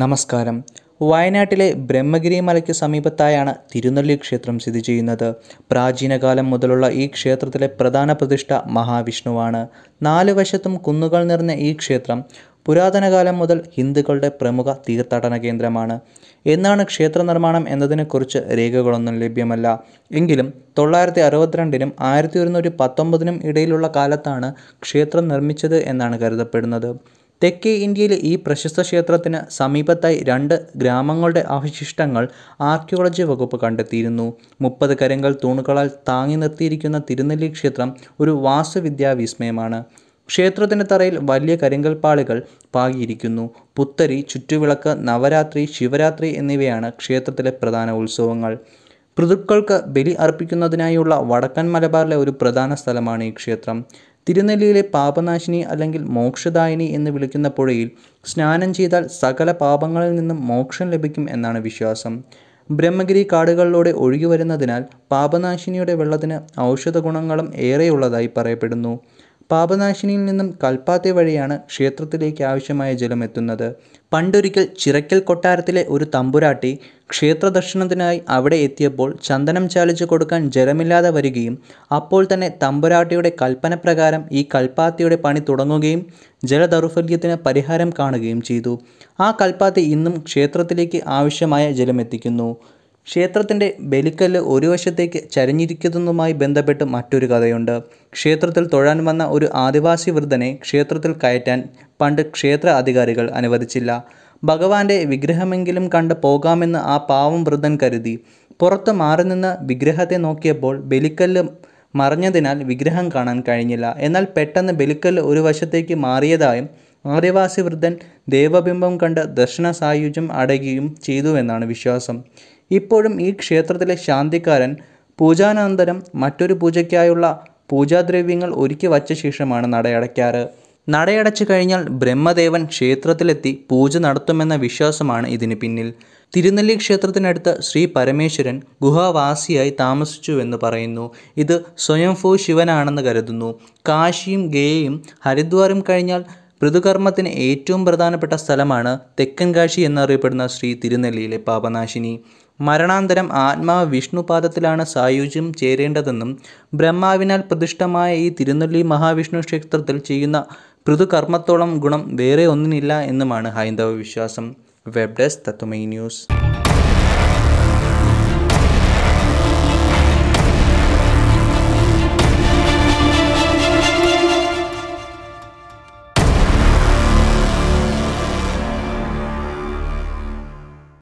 നമസ്കാരം വയനാട്ടിലെ ബ്രഹ്മഗിരി മലയ്ക്ക് സമീപത്തായാണ് തിരുനെല്ലി ക്ഷേത്രം സ്ഥിതി ചെയ്യുന്നത് പ്രാചീനകാലം മുതലുള്ള ഈ ക്ഷേത്രത്തിലെ പ്രധാന പ്രതിഷ്ഠ മഹാവിഷ്ണുവാണ് നാല് വശത്തും കുന്നുകൾ നിറഞ്ഞ ഈ ക്ഷേത്രം പുരാതനകാലം മുതൽ ഹിന്ദുക്കളുടെ പ്രമുഖ തീർത്ഥാടന കേന്ദ്രമാണ് എന്നാണ് ക്ഷേത്ര നിർമ്മാണം എന്നതിനെക്കുറിച്ച് രേഖകളൊന്നും ലഭ്യമല്ല എങ്കിലും തൊള്ളായിരത്തി അറുപത്തിരണ്ടിനും ആയിരത്തി ഒരുന്നൂറ്റി പത്തൊമ്പതിനും ഇടയിലുള്ള കാലത്താണ് ക്ഷേത്രം നിർമ്മിച്ചത് എന്നാണ് കരുതപ്പെടുന്നത് തെക്കേ ഇന്ത്യയിലെ ഈ പ്രശസ്ത ക്ഷേത്രത്തിന് സമീപത്തായി രണ്ട് ഗ്രാമങ്ങളുടെ അവശിഷ്ടങ്ങൾ ആർക്കിയോളജി വകുപ്പ് കണ്ടെത്തിയിരുന്നു മുപ്പത് കരങ്ങൾ തൂണുകളാൽ താങ്ങി നിർത്തിയിരിക്കുന്ന തിരുനെല്ലി ക്ഷേത്രം ഒരു വാസ്തുവിദ്യാ വിസ്മയമാണ് ക്ഷേത്രത്തിൻ്റെ തറയിൽ വലിയ കരിങ്കൽപ്പാളികൾ പാകിയിരിക്കുന്നു പുത്തരി ചുറ്റുവിളക്ക് നവരാത്രി ശിവരാത്രി എന്നിവയാണ് ക്ഷേത്രത്തിലെ പ്രധാന ഉത്സവങ്ങൾ പൃതുക്കൾക്ക് ബലി അർപ്പിക്കുന്നതിനായുള്ള വടക്കൻ മലബാറിലെ ഒരു പ്രധാന സ്ഥലമാണ് ഈ ക്ഷേത്രം തിരുനെല്ലിയിലെ പാപനാശിനി അല്ലെങ്കിൽ മോക്ഷദായിനി എന്ന് വിളിക്കുന്ന പുഴയിൽ സ്നാനം ചെയ്താൽ സകല പാപങ്ങളിൽ നിന്നും മോക്ഷം ലഭിക്കും എന്നാണ് വിശ്വാസം ബ്രഹ്മഗിരി കാടുകളിലൂടെ ഒഴുകി വരുന്നതിനാൽ പാപനാശിനിയുടെ വെള്ളത്തിന് ഔഷധ ഗുണങ്ങളും ഏറെയുള്ളതായി പറയപ്പെടുന്നു പാപനാശിനിയിൽ നിന്നും കൽപ്പാത്തി വഴിയാണ് ക്ഷേത്രത്തിലേക്ക് ആവശ്യമായ ജലം എത്തുന്നത് പണ്ടൊരിക്കൽ ചിറക്കൽ കൊട്ടാരത്തിലെ ഒരു തമ്പുരാട്ടി ക്ഷേത്ര ദർശനത്തിനായി അവിടെ എത്തിയപ്പോൾ ചന്ദനം ചാലിച്ചു കൊടുക്കാൻ ജലമില്ലാതെ വരികയും അപ്പോൾ തന്നെ തമ്പുരാട്ടിയുടെ കൽപ്പന പ്രകാരം ഈ കൽപ്പാത്തിയുടെ പണി തുടങ്ങുകയും ജലദൗർഫല്യത്തിന് പരിഹാരം കാണുകയും ചെയ്തു ആ കൽപ്പാത്തി ഇന്നും ക്ഷേത്രത്തിലേക്ക് ആവശ്യമായ ജലമെത്തിക്കുന്നു ക്ഷേത്രത്തിൻ്റെ ബലിക്കല്ല് ഒരു വശത്തേക്ക് ചരിഞ്ഞിരിക്കുന്നതുമായി ബന്ധപ്പെട്ട് മറ്റൊരു കഥയുണ്ട് ക്ഷേത്രത്തിൽ തൊഴാൻ വന്ന ഒരു ആദിവാസി വൃദ്ധനെ ക്ഷേത്രത്തിൽ കയറ്റാൻ പണ്ട് ക്ഷേത്ര അധികാരികൾ അനുവദിച്ചില്ല ഭഗവാന്റെ വിഗ്രഹമെങ്കിലും കണ്ട് പോകാമെന്ന് ആ പാവം വൃദ്ധൻ കരുതി പുറത്ത് മാറി നിന്ന് വിഗ്രഹത്തെ നോക്കിയപ്പോൾ ബലിക്കല്ല് മറഞ്ഞതിനാൽ വിഗ്രഹം കാണാൻ കഴിഞ്ഞില്ല എന്നാൽ പെട്ടെന്ന് ബലിക്കല്ല് ഒരു വശത്തേക്ക് മാറിയതായും ആദിവാസി വൃദ്ധൻ ദേവബിംബം കണ്ട് ദർശന സായുജ്യം അടയുകയും ചെയ്തുവെന്നാണ് വിശ്വാസം ഇപ്പോഴും ഈ ക്ഷേത്രത്തിലെ ശാന്തിക്കാരൻ പൂജാനന്തരം മറ്റൊരു പൂജയ്ക്കായുള്ള പൂജാദ്രവ്യങ്ങൾ ഒരുക്കി വച്ച ശേഷമാണ് നടയടയ്ക്കാറ് നടയടച്ചു കഴിഞ്ഞാൽ ബ്രഹ്മദേവൻ ക്ഷേത്രത്തിലെത്തി പൂജ നടത്തുമെന്ന വിശ്വാസമാണ് ഇതിന് പിന്നിൽ തിരുനെല്ലി ക്ഷേത്രത്തിനടുത്ത് ശ്രീ പരമേശ്വരൻ ഗുഹാവാസിയായി താമസിച്ചുവെന്ന് പറയുന്നു ഇത് സ്വയംഭൂ ശിവനാണെന്ന് കരുതുന്നു കാശിയും ഗേയും ഹരിദ്വാറും കഴിഞ്ഞാൽ ഋതുകർമ്മത്തിന് ഏറ്റവും പ്രധാനപ്പെട്ട സ്ഥലമാണ് തെക്കൻ കാശി എന്നറിയപ്പെടുന്ന ശ്രീ തിരുനെല്ലിയിലെ പാപനാശിനി മരണാന്തരം ആത്മാവ് വിഷ്ണുപാദത്തിലാണ് സായുജ്യം ചേരേണ്ടതെന്നും ബ്രഹ്മാവിനാൽ പ്രതിഷ്ഠമായ ഈ തിരുനെല്ലി മഹാവിഷ്ണു ക്ഷേത്രത്തിൽ ചെയ്യുന്ന ഋതുകർമ്മത്തോളം ഗുണം വേറെ ഒന്നിനില്ല എന്നുമാണ് ഹൈന്ദവ വിശ്വാസം വെബ് ഡെസ്ക് തത്വമൈ ന്യൂസ്